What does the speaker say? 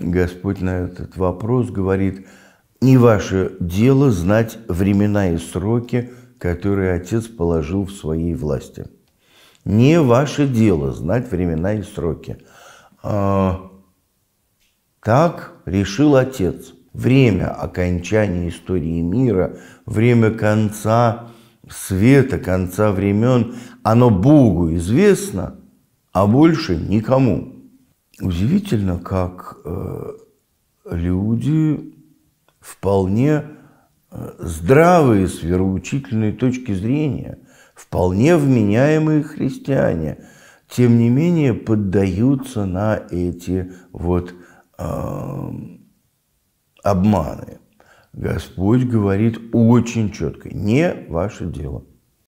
Господь на этот вопрос говорит, не ваше дело знать времена и сроки, которые Отец положил в своей власти. Не ваше дело знать времена и сроки. А, так решил Отец. Время окончания истории мира, время конца света, конца времен, оно Богу известно, а больше никому. Удивительно, как э, люди вполне э, здравые с вероучительной точки зрения, вполне вменяемые христиане, тем не менее поддаются на эти вот э, обманы. Господь говорит очень четко, не ваше дело.